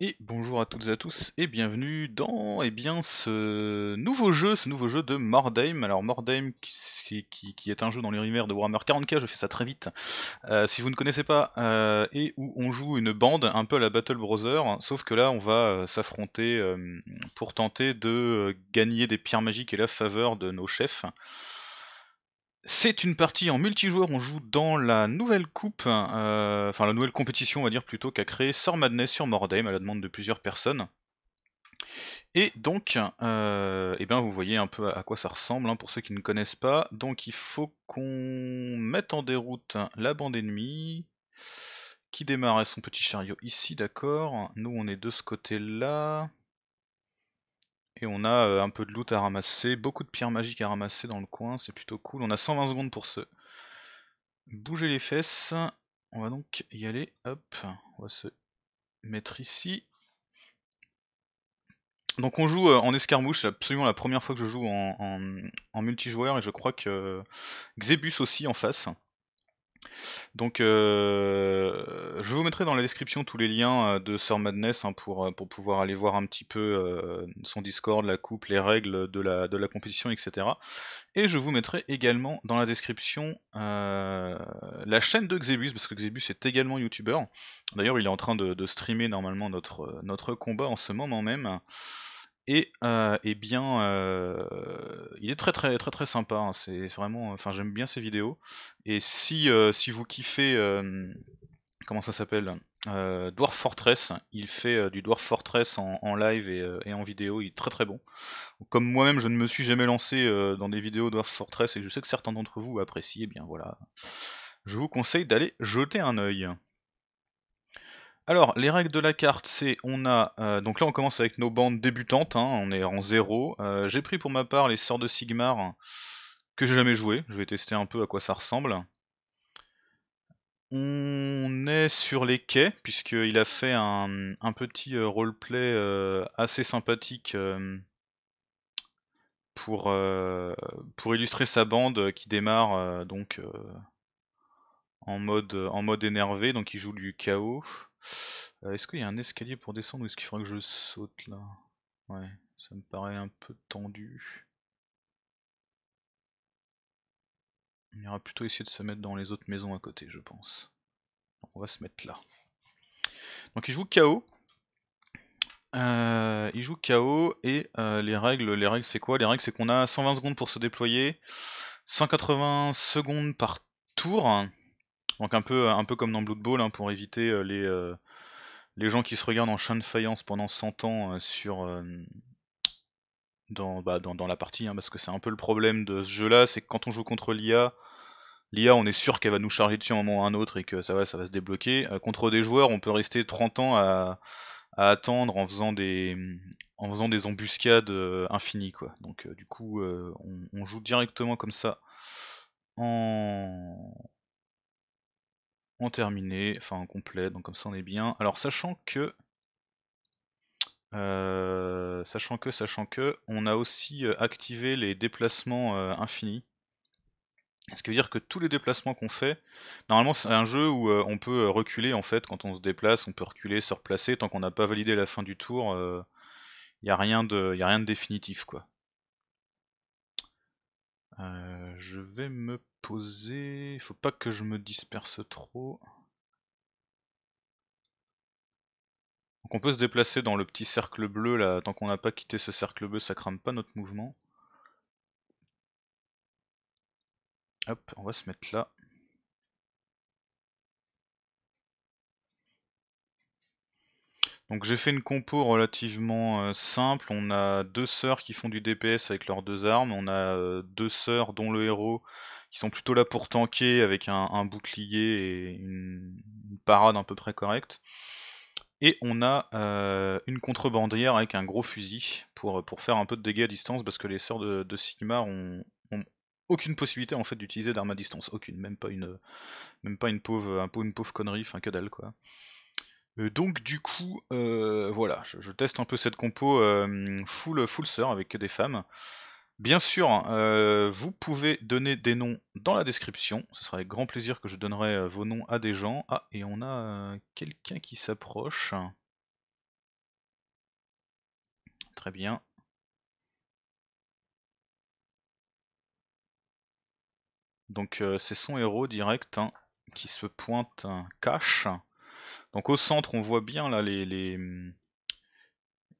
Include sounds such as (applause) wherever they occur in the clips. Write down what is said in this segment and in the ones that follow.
Et bonjour à toutes et à tous et bienvenue dans eh bien, ce nouveau jeu, ce nouveau jeu de Mordheim. Alors Mordheim qui, est un jeu dans l'univers de Warhammer 40k, je fais ça très vite. Euh, si vous ne connaissez pas, euh, et où on joue une bande, un peu à la Battle Brother, sauf que là on va euh, s'affronter pour tenter de gagner des pierres magiques et la faveur de nos chefs. C'est une partie en multijoueur, on joue dans la nouvelle coupe, euh, enfin la nouvelle compétition on va dire plutôt qu'a créé Sor Madness sur Mordheim à la demande de plusieurs personnes. Et donc, euh, eh ben, vous voyez un peu à quoi ça ressemble hein, pour ceux qui ne connaissent pas. Donc il faut qu'on mette en déroute la bande ennemie qui démarre son petit chariot ici, d'accord. Nous on est de ce côté-là. Et on a euh, un peu de loot à ramasser, beaucoup de pierres magiques à ramasser dans le coin, c'est plutôt cool. On a 120 secondes pour se bouger les fesses. On va donc y aller, hop, on va se mettre ici. Donc on joue euh, en escarmouche, c'est absolument la première fois que je joue en, en multijoueur et je crois que Xebus aussi en face. Donc, euh, je vous mettrai dans la description tous les liens euh, de Sir Madness hein, pour, euh, pour, pouvoir aller voir un petit peu son Discord, la coupe, les règles de la, de la, compétition, etc. Et je vous mettrai également dans la description la chaîne de Xebus, parce que Xebus est également youtubeur. D'ailleurs, il est en train de, streamer normalement notre, notre combat en ce moment même. Euh, et, bien, euh, il est très très très très sympa. Hein. C'est vraiment, enfin j'aime bien ses vidéos. Et si euh, si vous kiffez, comment ça s'appelle, Dwarf Fortress, il fait du Dwarf Fortress en, live et, en vidéo. Il est très très bon. Comme moi-même, je ne me suis jamais lancé dans des vidéos Dwarf Fortress et je sais que certains d'entre vous apprécient. Et eh bien voilà, je vous conseille d'aller jeter un œil. Alors, les règles de la carte, c'est on a. Euh, donc là, on commence avec nos bandes débutantes, hein, on est en zéro euh, j'ai pris pour ma part les sorts de Sigmar que j'ai jamais joué. Je vais tester un peu à quoi ça ressemble. On est sur les quais, puisqu'il a fait un, petit euh, roleplay assez sympathique pour, pour illustrer sa bande qui démarre donc en mode, euh, en mode énervé, donc il joue du chaos. Euh, est-ce qu'il y a un escalier pour descendre ou est-ce qu'il faudra que je saute là Ouais, ça me paraît un peu tendu. On ira plutôt essayer de se mettre dans les autres maisons à côté, je pense. On va se mettre là. Donc il joue chaos. Euh, il joue chaos et les règles, les règles c'est quoi Les règles c'est qu'on a 120 secondes pour se déployer, 180 secondes par tour. Donc un peu, un peu comme dans Blood Bowl, hein, pour éviter euh, les, euh, les gens qui se regardent en chien de faïence pendant 100 ans euh, sur... Bah, dans, dans, la partie, hein, parce que c'est un peu le problème de ce jeu-là, c'est que quand on joue contre l'IA, l'IA on est sûr qu'elle va nous charger dessus à un moment ou à un autre et que ça va, ça va se débloquer. contre des joueurs, on peut rester 30 ans à, attendre en faisant des, en faisant des embuscades infinies. Quoi. Donc du coup, on, on, joue directement comme ça en, en terminé, enfin en complet, donc comme ça on est bien. Alors sachant que, euh, sachant que, sachant que, on a aussi euh, activé les déplacements euh, infinis. Ce qui veut dire que tous les déplacements qu'on fait, normalement c'est un jeu où on peut reculer en fait, quand on se déplace, on peut reculer, se replacer, tant qu'on n'a pas validé la fin du tour, il n'y a, a, rien de définitif quoi. Euh, je vais me poser. il Faut pas que je me disperse trop. Donc on peut se déplacer dans le petit cercle bleu là, tant qu'on n'a pas quitté ce cercle bleu, ça crame pas notre mouvement. Hop, on va se mettre là. Donc j'ai fait une compo relativement euh, simple, on a deux sœurs qui font du DPS avec leurs deux armes, on a euh, deux sœurs dont le héros qui sont plutôt là pour tanker avec un, bouclier et une, parade à peu près correcte. Et on a euh, une contrebandière avec un gros fusil pour, pour, faire un peu de dégâts à distance parce que les sœurs de, de Sigma ont, aucune possibilité en fait d'utiliser d'armes à distance, aucune, même pas une même pas une pauvre, une pauvre connerie, enfin que dalle quoi. Euh, donc du coup, euh, voilà, je, teste un peu cette compo euh, full, full sœur avec que des femmes. Bien sûr, vous pouvez donner des noms dans la description. Ce sera avec grand plaisir que je donnerai vos noms à des gens. Ah, et on a quelqu'un qui s'approche. Très bien. Donc c'est son héros direct hein, qui se pointe hein, cache. Donc au centre, on voit bien là les, hum,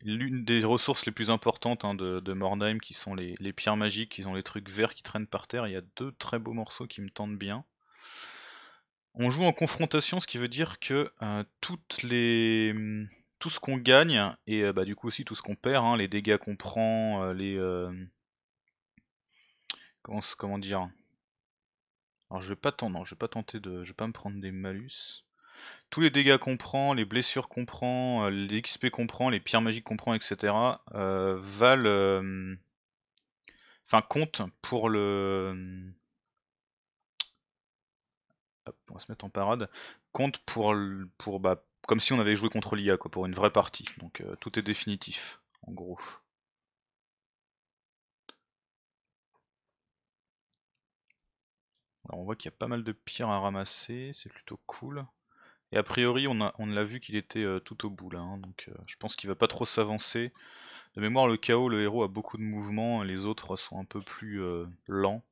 l'une des ressources les plus importantes hein, de, Mordheim qui sont les, pierres magiques, qui ont les trucs verts qui traînent par terre, il y a deux très beaux morceaux qui me tentent bien. On joue en confrontation, ce qui veut dire que euh, toutes les, hum, tout ce qu'on gagne, et euh, bah, du coup aussi tout ce qu'on perd, hein, les dégâts qu'on prend, euh, les... Comment, dire Alors je vais pas, non, je vais pas tenter de... Je vais pas me prendre des malus tous les dégâts qu'on prend, les blessures qu'on prend, euh, les XP qu'on prend, les pierres magiques qu'on prend, etc. Euh, valent. Euh, enfin, comptent pour le. on va se mettre en parade. Compte pour. pour bah, comme si on avait joué contre l'IA, quoi, pour une vraie partie. Donc tout est définitif, en gros. Alors on voit qu'il y a pas mal de pierres à ramasser, c'est plutôt cool. Et a priori, on, l'a vu qu'il était euh, tout au bout là, hein, donc euh, je pense qu'il va pas trop s'avancer. De mémoire, le chaos, le héros a beaucoup de mouvements, les autres sont un peu plus euh, lents.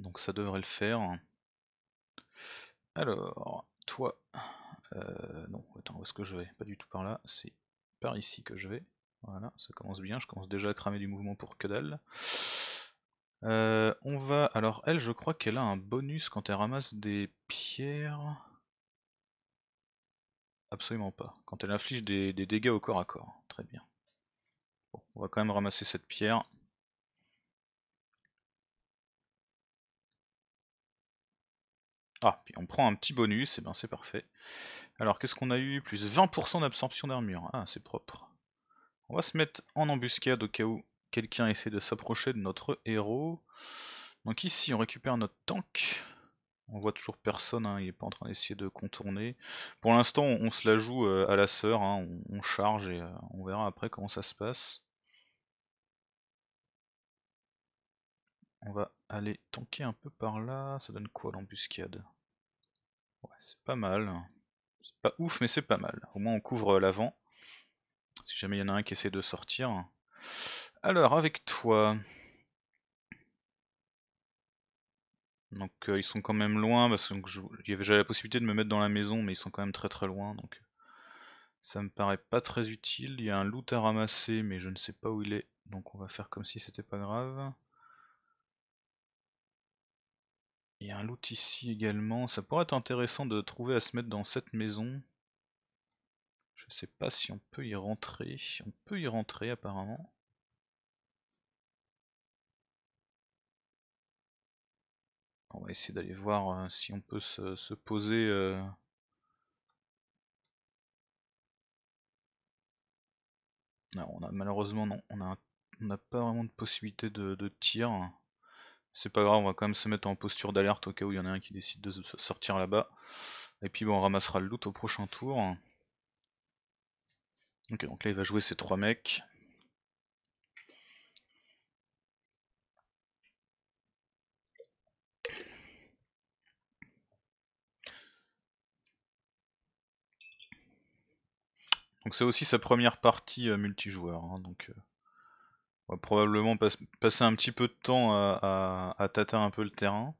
Donc ça devrait le faire. Alors, toi... non, attends, où est-ce que je vais Pas du tout par là, c'est par ici que je vais. Voilà, ça commence bien, je commence déjà à cramer du mouvement pour que dalle. Euh, on va. Alors, elle, je crois qu'elle a un bonus quand elle ramasse des pierres. Absolument pas. Quand elle inflige des, des dégâts au corps à corps. Très bien. Bon, on va quand même ramasser cette pierre. Ah, puis on prend un petit bonus, et ben c'est parfait. Alors qu'est-ce qu'on a eu Plus 20% d'absorption d'armure. Ah, c'est propre. On va se mettre en embuscade au cas où Quelqu'un essaie de s'approcher de notre héros. Donc ici on récupère notre tank. On voit toujours personne, hein, il n'est pas en train d'essayer de contourner. Pour l'instant on, se la joue euh, à la sœur, hein, on, charge et euh, on verra après comment ça se passe. On va aller tanker un peu par là, ça donne quoi l'embuscade Ouais c'est pas mal, c'est pas ouf mais c'est pas mal, au moins on couvre l'avant, si jamais il y en a un qui essaie de sortir. Alors, avec toi. Donc, euh, ils sont quand même loin, parce que il déjà la possibilité de me mettre dans la maison, mais ils sont quand même très très loin, donc euh, ça me paraît pas très utile. Il y a un loot à ramasser, mais je ne sais pas où il est, donc on va faire comme si c'était pas grave. Il y a un loot ici également. Ça pourrait être intéressant de trouver à se mettre dans cette maison. Je sais pas si on peut y rentrer. On peut y rentrer apparemment. On va essayer d'aller voir euh, si on peut se, poser. Euh. on a, malheureusement non, on n'a pas vraiment de possibilité de, tir. C'est pas grave, on va quand même se mettre en posture d'alerte au cas où il y en a un qui décide de sortir là-bas. Et puis bon, on ramassera le loot au prochain tour. Ok, donc là il va jouer ses trois mecs. Donc c'est aussi sa première partie euh, multijoueur. Hein, donc euh, on va probablement passer un petit peu de temps à, tâter un peu le terrain.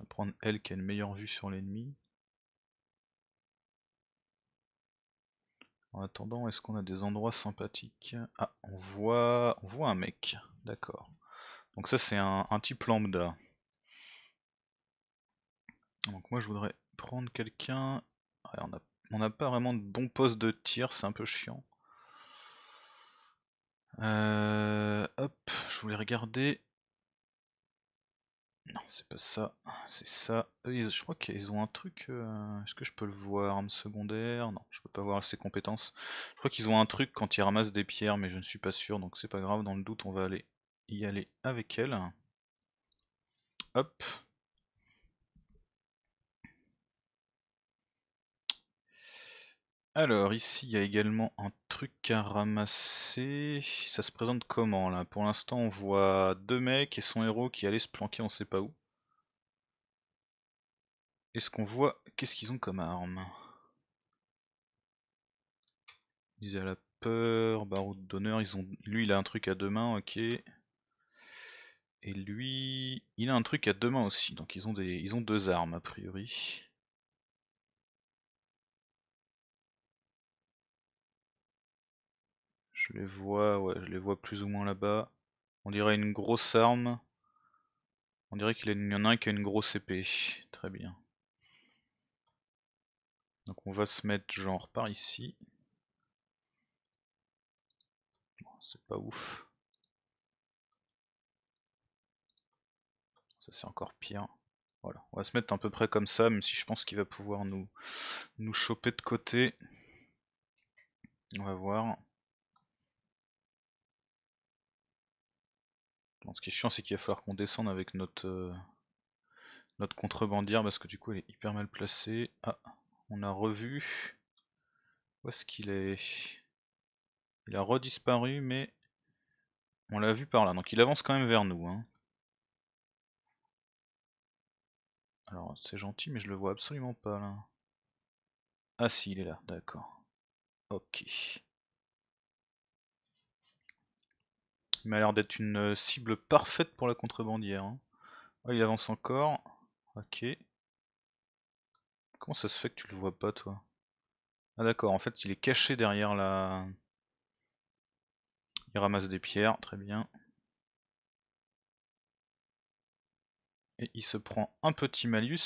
à prendre elle qui a une meilleure vue sur l'ennemi. En attendant, est-ce qu'on a des endroits sympathiques Ah, on voit, on voit un mec, d'accord. Donc ça c'est un, type lambda. Donc moi je voudrais prendre quelqu'un... Ah, on on n'a pas vraiment de bon poste de tir, c'est un peu chiant. Euh, hop, je voulais regarder. Non, c'est pas ça, c'est ça. Euh, je crois qu'ils ont un truc. Euh, est-ce que je peux le voir Arme secondaire Non, je peux pas voir ses compétences. Je crois qu'ils ont un truc quand ils ramassent des pierres, mais je ne suis pas sûr, donc c'est pas grave. Dans le doute, on va aller y aller avec elle. Hop. Alors ici il y a également un truc à ramasser, ça se présente comment là Pour l'instant on voit deux mecs et son héros qui allaient se planquer on sait pas où. Est-ce qu'on voit qu'est-ce qu'ils ont comme arme Ils ont la peur, barreau d'honneur, ils ont. Lui il a un truc à deux mains, ok. Et lui, il a un truc à deux mains aussi, donc ils ont des. ils ont deux armes a priori. Je les vois, je vois plus ou moins là-bas. On dirait une grosse arme. On dirait qu'il y en a un qui a une grosse épée. Très bien. Donc on va se mettre genre par ici. c'est pas ouf. Ça c'est encore pire. Voilà, on va se mettre à peu près comme ça, même si je pense qu'il va pouvoir nous, nous choper de côté. On va voir. ce qui est chiant, c'est qu'il va falloir qu'on descende avec notre, euh, notre contrebandière parce que du coup, elle est hyper mal placée. Ah, on a revu. Où est-ce qu'il est, il, a redisparu, mais on l'a vu par là. Donc il avance quand même vers nous. Hein. Alors c'est gentil, mais je le vois absolument pas là. Ah si, il est là, d'accord. Ok. Il m'a l'air d'être une euh, cible parfaite pour la contrebandière. Hein. Oh, il avance encore. Ok. Comment ça se fait que tu le vois pas, toi Ah d'accord, en fait, il est caché derrière la... Il ramasse des pierres, très bien. Et il se prend un petit malus.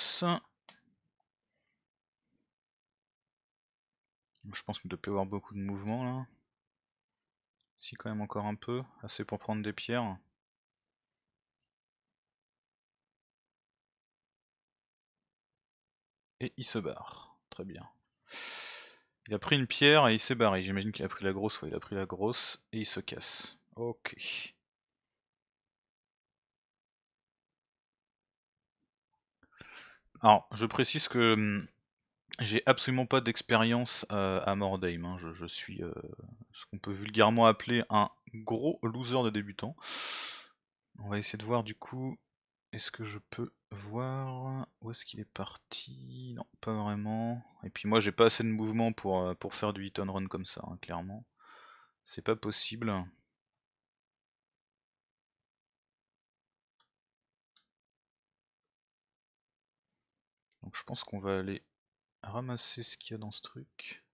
Je pense qu'il doit pas avoir beaucoup de mouvement là. Si quand même encore un peu, assez pour prendre des pierres. Et il se barre, très bien. Il a pris une pierre et il s'est barré, j'imagine qu'il a pris la grosse, il a pris la grosse et il se casse. Ok. Alors, je précise que hum, j'ai absolument pas d'expérience euh, à Mordheim, je, suis euh, ce qu'on peut vulgairement appeler un gros loser de débutant. On va essayer de voir du coup, est-ce que je peux voir où est-ce qu'il est parti Non, pas vraiment. Et puis moi j'ai pas assez de mouvement pour, euh, pour faire du hit and run comme ça, hein, clairement. C'est pas possible. Donc je pense qu'on va aller ramasser ce qu'il y a dans ce truc.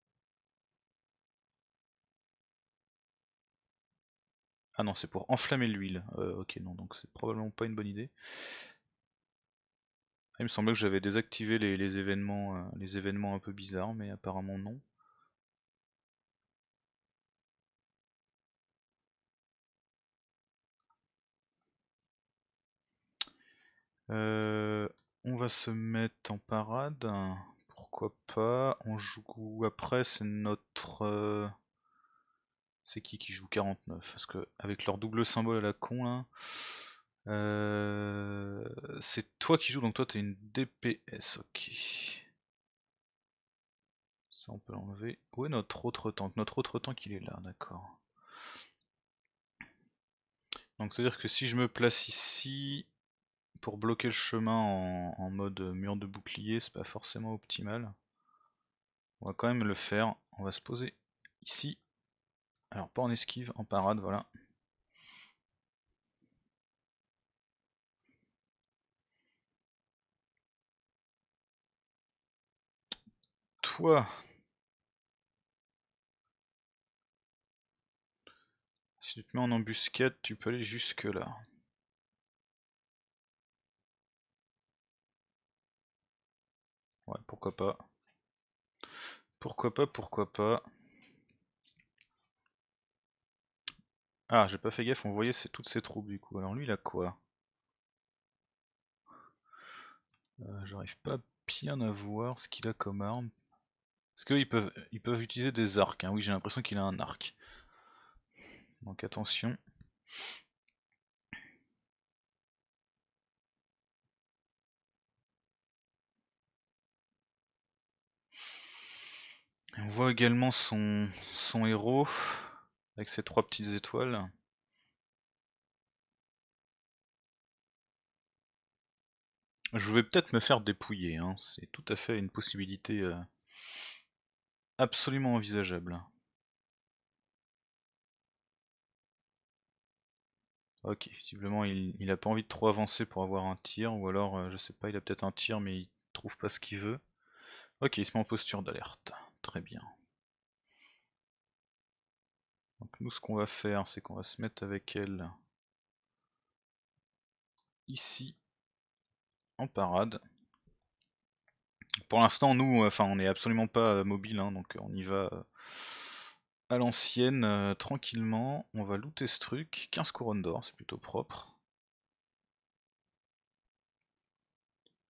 Ah non, c'est pour enflammer l'huile. Euh, ok, non, donc c'est probablement pas une bonne idée. Ah, il me semblait que j'avais désactivé les, événements, euh, les événements un peu bizarres, mais apparemment non. Euh, on va se mettre en parade pourquoi pas. On joue après, c'est notre. Euh, c'est qui qui joue 49 Parce que avec leur double symbole à la con là. Euh, c'est toi qui joues, donc toi t'es une DPS, ok. Ça on peut l'enlever. Où est notre autre tank Notre autre tank il est là, d'accord. Donc c'est à dire que si je me place ici, pour bloquer le chemin en, mode mur de bouclier, c'est pas forcément optimal. On va quand même le faire. On va se poser ici. Alors pas en esquive, en parade, voilà. Toi Si tu te mets en embuscade, tu peux aller jusque là. Ouais, pourquoi pas. Pourquoi pas, pourquoi pas. Ah, j'ai pas fait gaffe, on voyait toutes ces troupes du coup. Alors lui, il a quoi euh, J'arrive pas bien à voir ce qu'il a comme arme. Parce qu'ils peuvent, ils peuvent utiliser des arcs. Hein. Oui, j'ai l'impression qu'il a un arc. Donc attention. On voit également son, héros avec ses trois petites étoiles. Je vais peut-être me faire dépouiller, hein. c'est tout à fait une possibilité euh, absolument envisageable. Ok, visiblement il, n'a pas envie de trop avancer pour avoir un tir, ou alors euh, je sais pas, il a peut-être un tir mais il trouve pas ce qu'il veut. Ok, il se met en posture d'alerte. Très bien. Donc nous ce qu'on va faire c'est qu'on va se mettre avec elle ici en parade. Pour l'instant nous euh, enfin on n'est absolument pas euh, mobile hein, donc on y va euh, à l'ancienne tranquillement. On va looter ce truc. 15 couronnes d'or, c'est plutôt propre.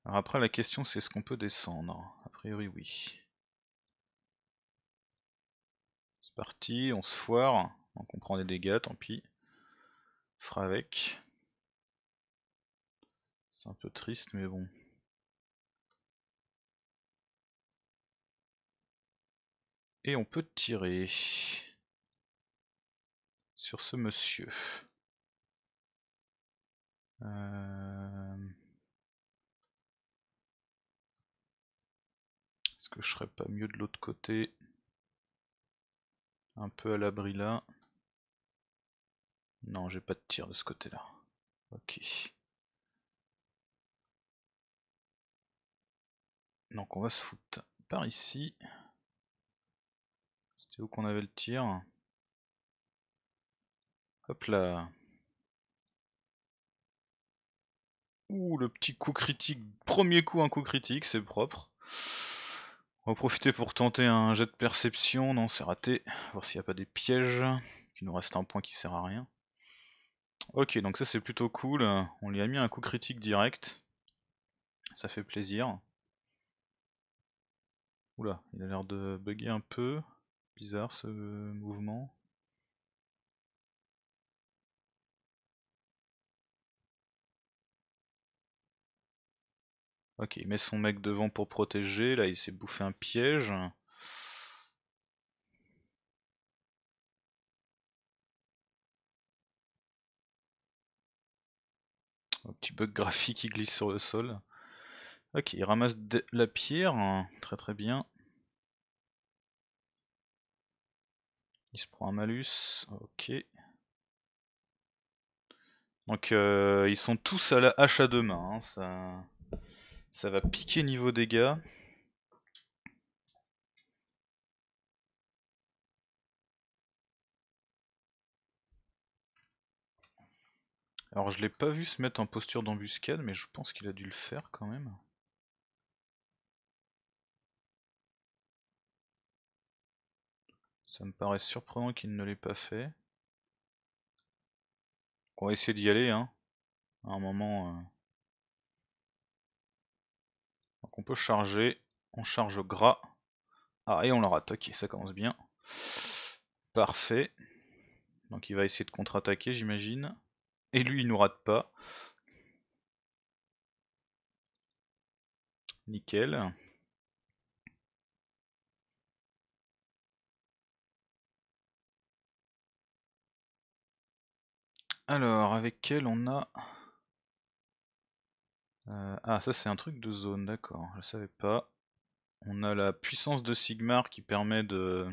Alors après la question c'est est-ce qu'on peut descendre A priori oui. C'est parti, on se foire. Donc on prend des dégâts, tant pis. fera avec. C'est un peu triste, mais bon. Et on peut tirer sur ce monsieur. Euh, est-ce que je serais pas mieux de l'autre côté un peu à l'abri là. Non, j'ai pas de tir de ce côté-là. Ok. Donc on va se foutre par ici. C'était où qu'on avait le tir Hop là. Ouh, le petit coup critique. Premier coup, un coup critique, c'est propre. On va profiter pour tenter un jet de perception. Non, c'est raté. Voir s'il n'y a pas des pièges. Il nous reste un point qui sert à rien. Ok, donc ça c'est plutôt cool. On lui a mis un coup critique direct. Ça fait plaisir. Oula, il a l'air de bugger un peu. Bizarre ce mouvement. Ok, il met son mec devant pour protéger. Là, il s'est bouffé un piège. Un petit bug graphique qui glisse sur le sol. Ok, il ramasse la pierre. Très très bien. Il se prend un malus. Ok. Donc euh, ils sont tous à la hache à deux mains. Hein, ça... Ça va piquer niveau dégâts. Alors je l'ai pas vu se mettre en posture d'embuscade, mais je pense qu'il a dû le faire quand même. Ça me paraît surprenant qu'il ne l'ait pas fait. On va essayer d'y aller, hein. À un moment... Euh, on peut charger, on charge gras. Ah, et on leur attaque, ok ça commence bien. Parfait. Donc il va essayer de contre-attaquer, j'imagine. Et lui, il nous rate pas. Nickel. Alors, avec quel on a euh, ah, ça c'est un truc de zone, d'accord, je savais pas. On a la puissance de Sigmar qui permet de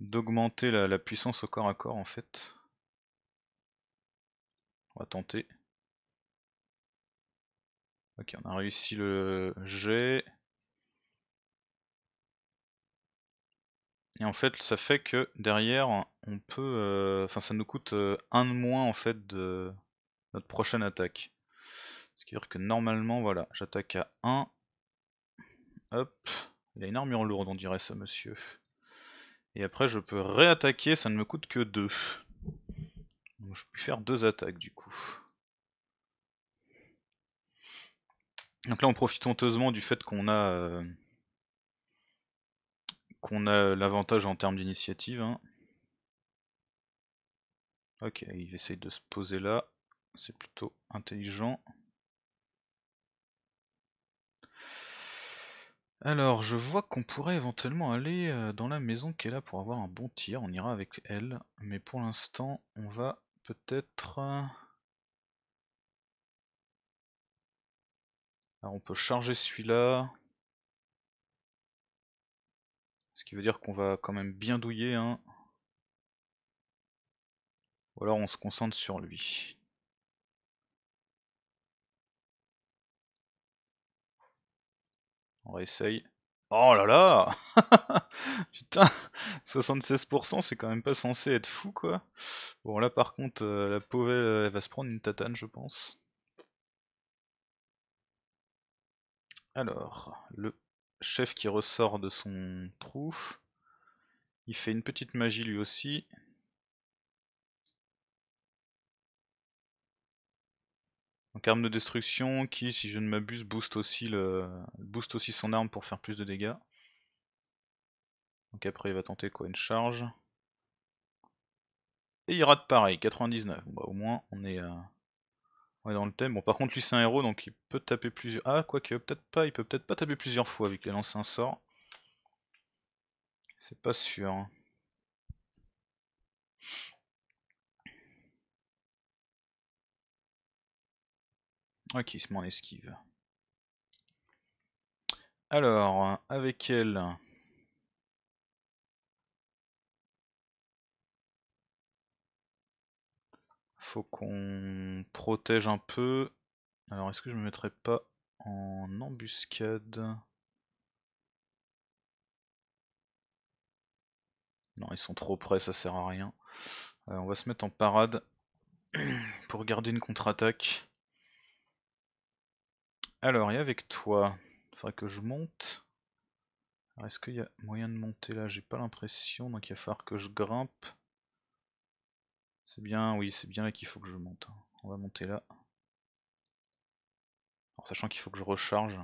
d'augmenter la, puissance au corps à corps en fait. On va tenter. Ok, on a réussi le jet. Et en fait, ça fait que derrière, on peut, euh, enfin, ça nous coûte euh, un de moins en fait de notre prochaine attaque. Ce qui veut dire que normalement, voilà, j'attaque à 1. Hop, il a une armure lourde, on dirait ça, monsieur. Et après, je peux réattaquer, ça ne me coûte que 2. Donc je peux faire 2 attaques, du coup. Donc là, on profite honteusement du fait qu'on a... Euh, qu'on a l'avantage en termes d'initiative. Hein. Ok, il essaye de se poser là. C'est plutôt intelligent. Alors, je vois qu'on pourrait éventuellement aller euh, dans la maison qui est là pour avoir un bon tir. On ira avec elle. Mais pour l'instant, on va peut-être... Euh, alors, on peut charger celui-là. Ce qui veut dire qu'on va quand même bien douiller. Hein. Ou alors on se concentre sur lui. On réessaye. Oh là là (laughs) Putain 76% c'est quand même pas censé être fou quoi. Bon là par contre euh, la pauvre elle, elle, va se prendre une tatane je pense. Alors, le chef qui ressort de son trou. Il fait une petite magie lui aussi. donc arme de destruction, qui, si je ne m'abuse, booste aussi son arme pour faire plus de dégâts. Donc après il va tenter quoi Une charge. Et il rate pareil, 99. Bon, bah, au moins euh, on est, dans le thème. Bon par contre lui c'est un héros donc il peut taper plusieurs. Ah quoique peut-être pas, il peut peut-être pas taper plusieurs fois vu qu'il a un sort. C'est pas sûr. Hein. Ok, met en esquive. Alors, avec elle... Faut qu'on protège un peu. Alors, est-ce que je me mettrais pas en embuscade Non, ils sont trop près, ça sert à rien. Euh, on va se mettre en parade (clears throat) pour garder une contre-attaque. Alors, a avec toi, il faudrait que je monte. est-ce qu'il y a moyen de monter là J'ai pas l'impression, donc il va falloir que je grimpe. C'est bien, oui, c'est bien là qu'il faut que je monte. Hein. On va monter là. En sachant qu'il faut que je recharge.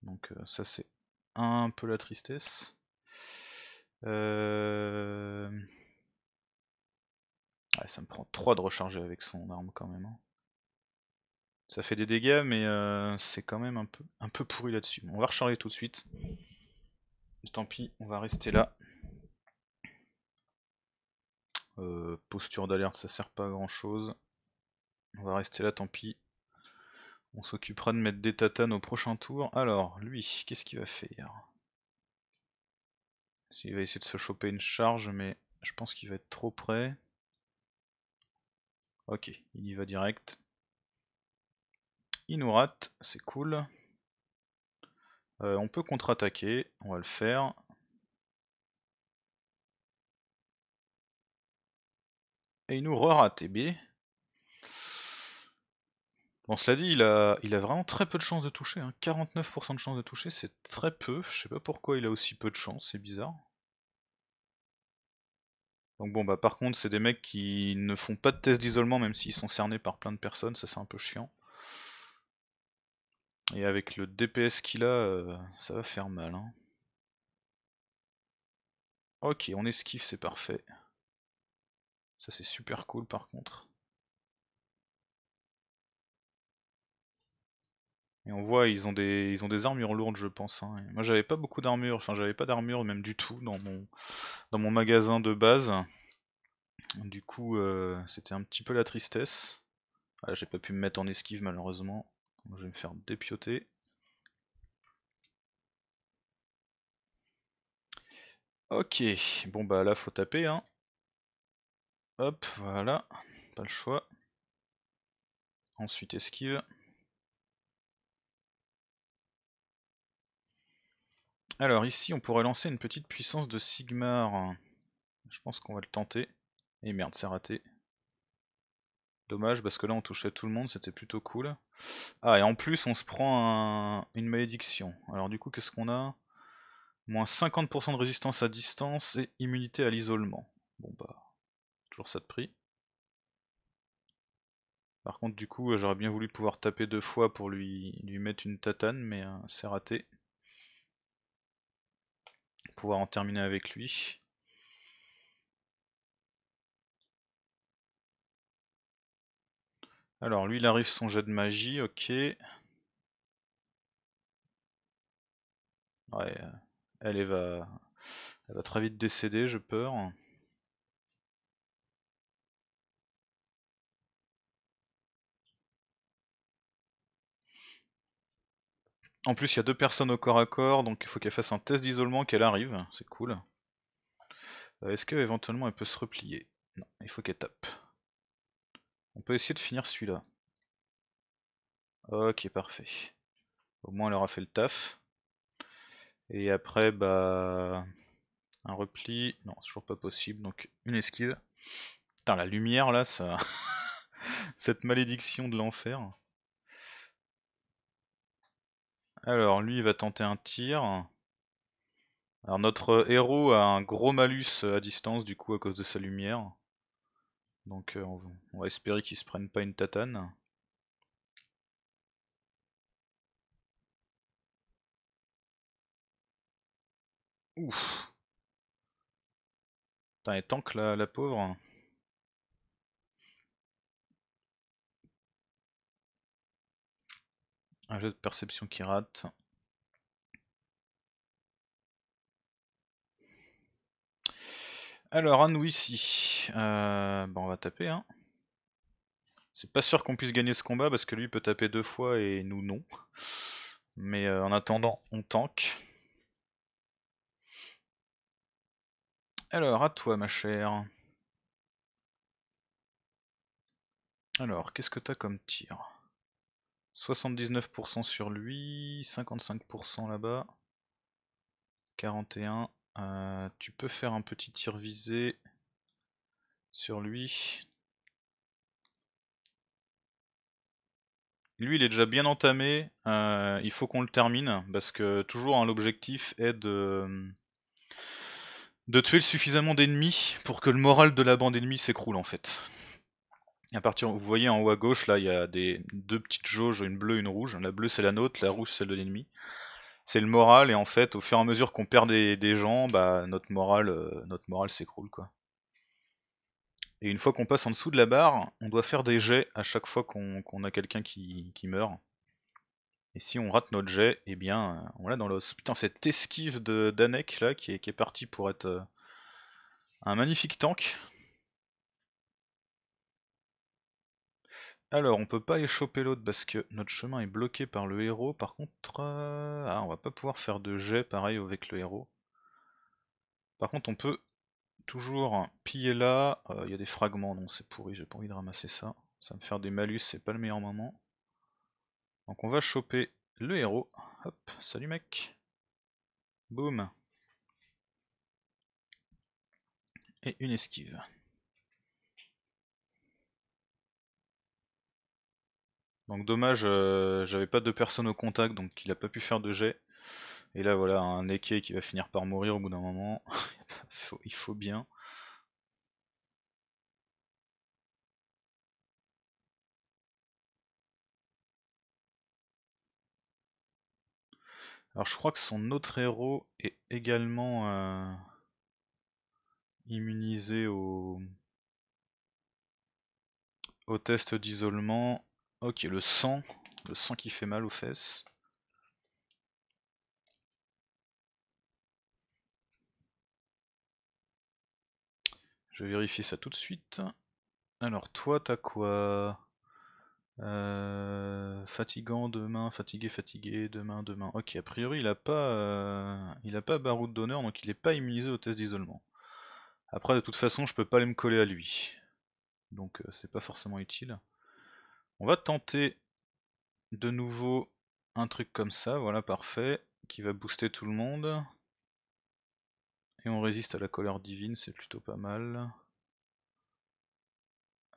Donc euh, ça c'est un peu la tristesse. Euh... Ouais, ça me prend 3 de recharger avec son arme quand même. Hein. Ça fait des dégâts, mais euh, c'est quand même un peu, un peu pourri là-dessus. On va recharger tout de suite. Tant pis, on va rester là. Euh, posture d'alerte, ça sert pas à grand chose. On va rester là, tant pis. On s'occupera de mettre des tatanes au prochain tour. Alors, lui, qu'est-ce qu'il va faire S'il va essayer de se choper une charge, mais je pense qu'il va être trop près. Ok, il y va direct. Il nous rate, c'est cool. Euh, on peut contre-attaquer, on va le faire. Et il nous re-rate, B. Bon, cela dit, il a, vraiment très peu de chances de toucher. 49% hein. de chances de toucher, c'est très peu. Je sais pas pourquoi il a aussi peu de chance, c'est bizarre. Donc bon, bah par contre, c'est des mecs qui ne font pas de test d'isolement, même s'ils sont cernés par plein de personnes, ça c'est un peu chiant. Et avec le DPS qu'il a, euh, ça va faire mal. Hein. Ok, on esquive, c'est parfait. Ça c'est super cool par contre. Et on voit, ils ont des, ils ont des armures lourdes, je pense. Hein. Moi, j'avais pas beaucoup d'armure, enfin, j'avais pas d'armure même du tout dans mon, dans mon magasin de base. Du coup, euh, c'était un petit peu la tristesse. Ah, j'ai pas pu me mettre en esquive, malheureusement je vais me faire dépioter. Ok, bon bah là faut taper hein. Hop, voilà, pas le choix. Ensuite esquive. Alors ici on pourrait lancer une petite puissance de Sigmar. Je pense qu'on va le tenter. Et eh merde, c'est raté. Dommage parce que là on touchait tout le monde, c'était plutôt cool. Ah et en plus on se prend une malédiction. Alors du coup qu'est-ce qu'on a Moins 50% de résistance à distance et immunité à l'isolement. Bon bah, toujours ça de prix. Par contre du coup j'aurais bien voulu pouvoir taper deux fois pour lui, lui mettre une tatane mais euh, c'est raté. Pouvoir en terminer avec lui. Alors lui il arrive son jet de magie, ok. Ouais, elle, va, va très vite décéder, je peur. En plus, il y a deux personnes au corps à corps, donc il faut qu'elle fasse un test d'isolement, qu'elle arrive, c'est cool. Euh, est-ce qu'éventuellement elle peut se replier Non, il faut qu'elle tape. On peut essayer de finir celui-là. Ok, parfait. Au moins, elle aura fait le taf. Et après, bah. Un repli. Non, c'est toujours pas possible. Donc, une esquive. Putain, la lumière là, ça. (laughs) Cette malédiction de l'enfer. Alors, lui, il va tenter un tir. Alors, notre héros a un gros malus à distance, du coup, à cause de sa lumière. Donc euh, on va espérer qu'ils se prennent pas une tatane. Ouf Putain, elle tank la, la pauvre Un jeu de perception qui rate. Alors, à nous ici. Euh, bah, on va taper. Hein. C'est pas sûr qu'on puisse gagner ce combat parce que lui peut taper deux fois et nous non. Mais euh, en attendant, on tank. Alors, à toi ma chère. Alors, qu'est-ce que t'as comme tir 79% sur lui, 55% là-bas, 41, euh, tu peux faire un petit tir visé sur lui. Lui, il est déjà bien entamé. Euh, il faut qu'on le termine parce que toujours hein, l'objectif est de tuer suffisamment d'ennemis pour que le moral de la bande ennemie s'écroule en fait. À partir, vous voyez en haut à gauche là, il y a des deux petites jauges, une bleue, une rouge. La bleue c'est la nôtre, la rouge c'est de l'ennemi c'est le moral et en fait au fur et à mesure qu'on perd des, gens bah notre moral euh, notre morale s'écroule quoi et une fois qu'on passe en dessous de la barre on doit faire des jets à chaque fois qu'on a quelqu'un qui, qui, meurt et si on rate notre jet et eh bien on l'a dans l'os putain cette esquive de d'Anek là qui est, qui pour être euh, un magnifique tank Alors, on peut pas aller choper l'autre parce que notre chemin est bloqué par le héros. Par contre, euh, ah, on va pas pouvoir faire de jet pareil avec le héros. Par contre, on peut toujours piller là. Euh, il y a des fragments, non, c'est pourri, j'ai pas envie de ramasser ça. Ça va me faire des malus, c'est pas le meilleur moment. Donc on va choper le héros. Hop, salut mec. Boum. Et une esquive. Donc dommage, euh, j'avais pas de personne au contact, donc il a pas pu faire de jet. Et là voilà, un équerre qui va finir par mourir au bout d'un moment. (laughs) il faut bien. Alors je crois que son autre héros est également euh, immunisé au, au test d'isolement. Ok, le sang. Le sang qui fait mal aux fesses. Je vais vérifier ça tout de suite. Alors toi, t'as quoi euh, Fatigant demain, fatigué, fatigué, demain, demain. Ok, a priori il a pas, euh, il a pas baroud d'honneur, donc il est pas immunisé au test d'isolement. Après, de toute façon, je peux pas aller me coller à lui, donc euh, c'est pas forcément utile. On va tenter de nouveau un truc comme ça, voilà parfait, qui va booster tout le monde. Et on résiste à la colère divine, c'est plutôt pas mal.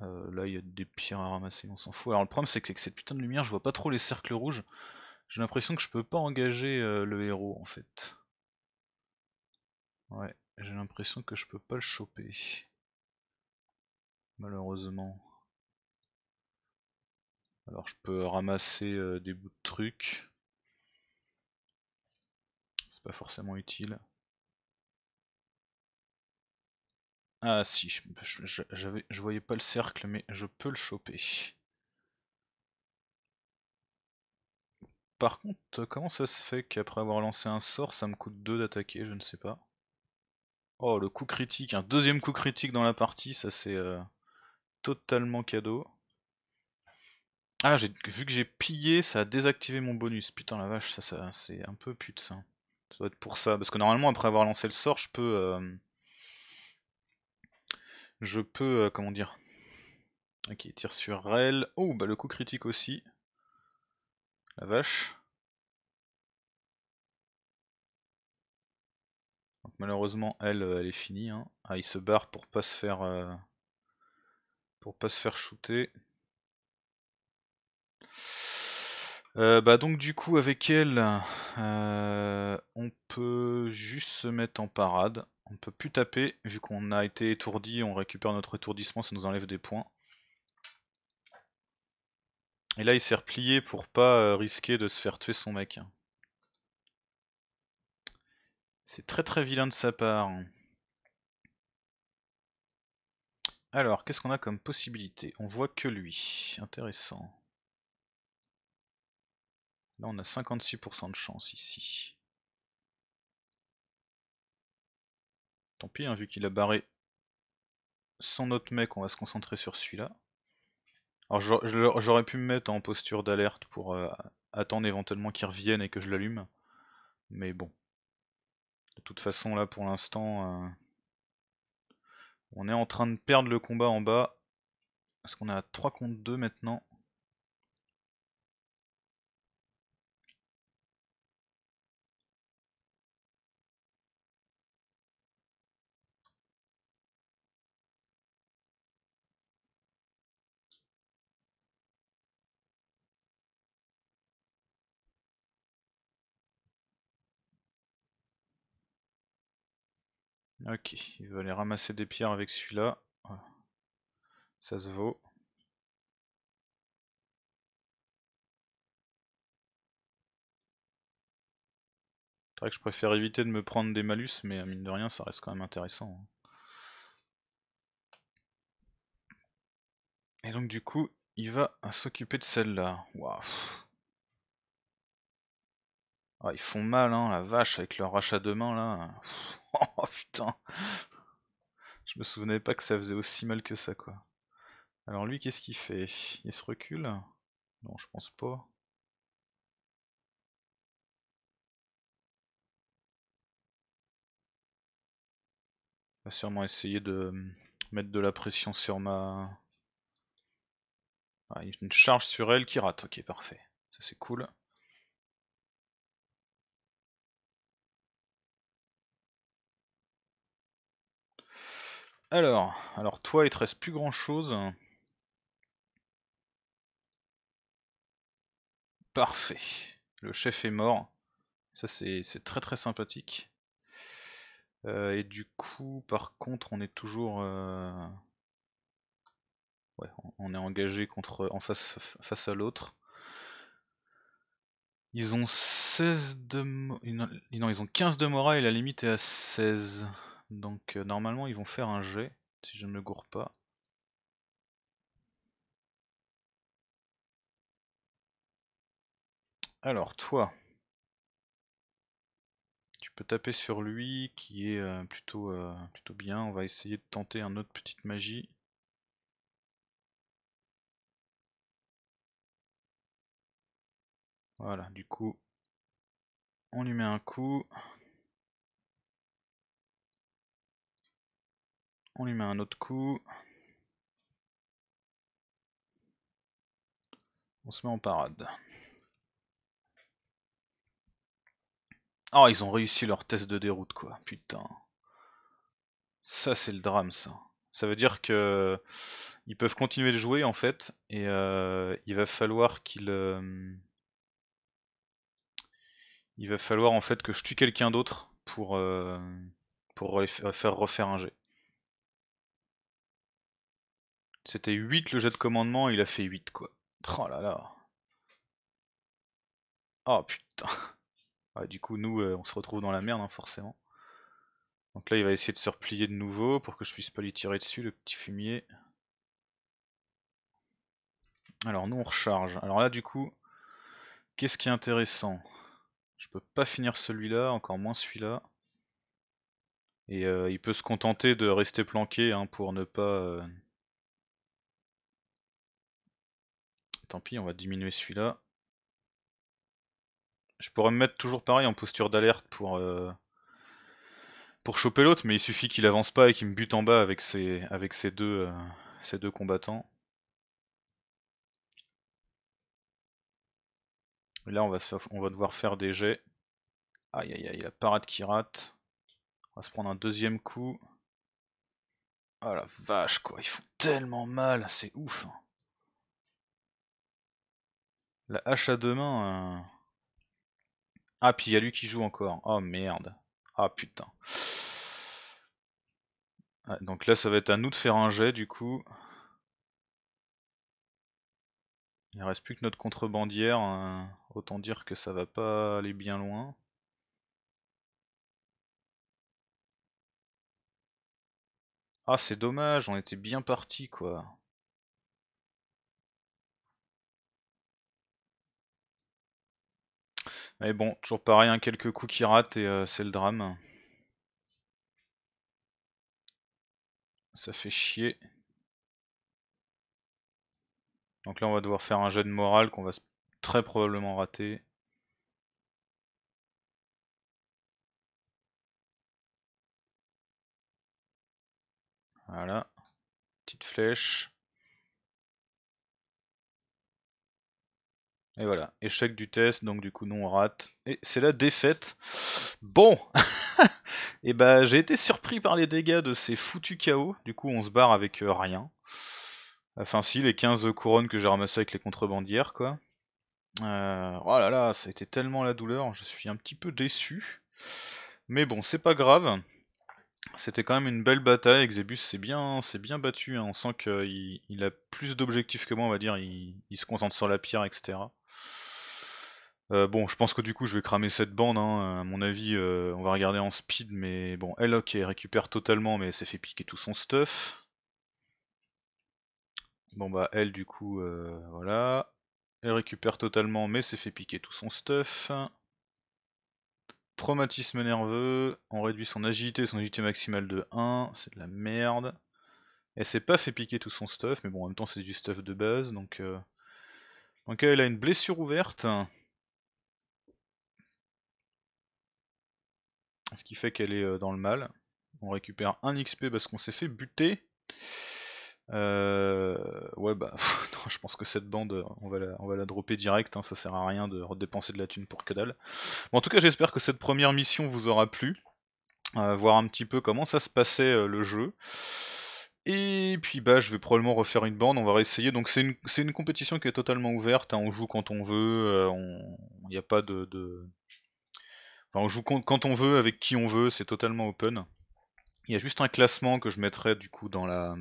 Euh, là il y a des pierres à ramasser, on s'en fout. Alors le problème c'est que cette putain de lumière je vois pas trop les cercles rouges. J'ai l'impression que je peux pas engager euh, le héros en fait. Ouais, j'ai l'impression que je peux pas le choper. Malheureusement. Alors je peux ramasser euh, des bouts de trucs. C'est pas forcément utile. Ah si, je, voyais pas le cercle mais je peux le choper. Par contre, comment ça se fait qu'après avoir lancé un sort, ça me coûte 2 d'attaquer Je ne sais pas. Oh, le coup critique, un deuxième coup critique dans la partie, ça c'est euh, totalement cadeau. Ah, vu que j'ai pillé, ça a désactivé mon bonus. Putain la vache, ça, ça c'est un peu pute ça. Ça doit être pour ça. Parce que normalement, après avoir lancé le sort, je peux... Euh, je peux... Euh, comment dire Ok, tire sur elle, Oh, bah le coup critique aussi. La vache. malheureusement, elle, euh, elle est finie. Hein. Ah, il se barre pour pas se faire... Pour pas se faire shooter. Euh, bah donc du coup avec elle, euh, on peut juste se mettre en parade. On peut plus taper, vu qu'on a été étourdi, on récupère notre étourdissement, ça nous enlève des points. Et là il s'est replié pour pas euh, risquer de se faire tuer son mec. C'est très très vilain de sa part. Alors, qu'est-ce qu'on a comme possibilité On voit que lui. Intéressant. Là, on a 56% de chance ici. Tant pis, hein, vu qu'il a barré son autre mec, on va se concentrer sur celui-là. Alors j'aurais pu me mettre en posture d'alerte pour euh, attendre éventuellement qu'il revienne et que je l'allume. Mais bon. De toute façon là pour l'instant euh, on est en train de perdre le combat en bas. Parce qu'on est à 3 contre 2 maintenant. Ok, il va aller ramasser des pierres avec celui-là. Ça se vaut. C'est vrai que je préfère éviter de me prendre des malus, mais mine de rien, ça reste quand même intéressant. Hein. Et donc du coup, il va s'occuper de celle-là. Waouh. Ah, ils font mal, hein, la vache, avec leur rachat de main, là. (laughs) oh putain Je me souvenais pas que ça faisait aussi mal que ça quoi. Alors lui qu'est-ce qu'il fait Il se recule Non je pense pas. va sûrement essayer de hum, mettre de la pression sur ma... Ah, une charge sur elle qui rate, ok parfait, ça c'est cool. Alors, alors toi, il te reste plus grand chose. Parfait. Le chef est mort. Ça, c'est très très sympathique. Euh, et du coup, par contre, on est toujours. Euh, ouais, on est engagé contre, en face, face à l'autre. Ils ont 16 de. Non, ils ont 15 de Mora et la limite est à 16 donc euh, normalement ils vont faire un jet, si je ne me gourre pas. Alors toi, tu peux taper sur lui qui est euh, plutôt, euh, plutôt bien, on va essayer de tenter un autre petite magie. Voilà, du coup, on lui met un coup. On lui met un autre coup. On se met en parade. Oh, ils ont réussi leur test de déroute, quoi. Putain. Ça, c'est le drame, ça. Ça veut dire que ils peuvent continuer de jouer, en fait, et euh, il va falloir qu'il, euh, il va falloir, en fait, que je tue quelqu'un d'autre pour, euh, pour faire refaire un jet. C'était 8 le jet de commandement, il a fait 8 quoi. Oh là là. Oh putain. (laughs) du coup, nous, euh, on se retrouve dans la merde, hein, forcément. Donc là, il va essayer de se replier de nouveau pour que je puisse pas lui tirer dessus, le petit fumier. Alors nous, on recharge. Alors là, du coup, qu'est-ce qui est intéressant Je peux pas finir celui-là, encore moins celui-là. Et euh, il peut se contenter de rester planqué hein, pour ne pas... Euh, tant pis, on va diminuer celui-là. Je pourrais me mettre toujours pareil en posture d'alerte pour, euh, pour choper l'autre, mais il suffit qu'il avance pas et qu'il me bute en bas avec ses, avec deux, euh, deux combattants. là on va, on va devoir faire des jets. Aïe aïe aïe, la parade qui rate. On va se prendre un deuxième coup. Ah la vache quoi, ils font tellement mal, c'est ouf. Hein. La hache à deux mains. Euh. Ah, puis il y a lui qui joue encore. Oh merde. Ah putain. donc là, ça va être à nous de faire un jet du coup. Il reste plus que notre contrebandière. Hein. Autant dire que ça va pas aller bien loin. Ah, c'est dommage, on était bien parti quoi. Mais bon, toujours pareil, quelques coups qui ratent et euh, c'est le drame. Ça fait chier. Donc là on va devoir faire un jeu de morale qu'on va très probablement rater. Voilà, petite flèche. Et voilà, échec du test, donc du coup non on rate. Et c'est la défaite. Bon (laughs) Et eh bah ben, j'ai été surpris par les dégâts de ces foutus chaos, du coup on se barre avec euh, rien. Enfin si, les 15 couronnes que j'ai ramassées avec les contrebandières quoi. Euh, oh là là, ça a été tellement la douleur, je suis un petit peu déçu. Mais bon, c'est pas grave. C'était quand même une belle bataille, Exebus s'est bien, bien battu, hein. on sent qu'il a plus d'objectifs que moi, on va dire, il, se contente sur la pierre, etc. Euh, bon, je pense que du coup, je vais cramer cette bande. Hein. Euh, à mon avis, euh, on va regarder en speed, mais bon, elle, ok, elle récupère totalement, mais elle s'est fait piquer tout son stuff. Bon, bah, elle, du coup, voilà. Elle récupère totalement, mais s'est fait piquer tout son stuff. Traumatisme nerveux, on réduit son agilité, son agilité maximale de 1, c'est de la merde. Elle s'est pas fait piquer tout son stuff, mais bon, en même temps, c'est du stuff de base, donc. Donc, elle a une blessure ouverte. Ce qui fait qu'elle est euh, dans le mal. On récupère un XP parce qu'on s'est fait buter. Euh, ouais bah (laughs) je pense que cette bande euh, on va la, on va la dropper direct, hein. ça sert à rien de redépenser de la thune pour que dalle. en tout cas j'espère que cette première mission vous aura plu, voir un petit peu comment ça se passait le jeu. Et puis bah je vais probablement refaire une bande, on va réessayer. Donc c'est une, compétition qui est totalement ouverte, hein. on joue quand on veut, il n'y a pas de on joue quand on veut, avec qui on veut, c'est totalement open. Il y a juste un classement que je mettrai du coup dans la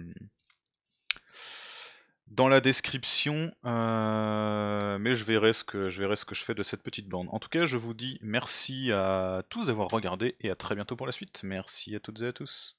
dans la description, euh, mais je verrai, ce que, je verrai ce que je fais de cette petite bande. En tout cas, je vous dis merci à tous d'avoir regardé et à très bientôt pour la suite. Merci à toutes et à tous.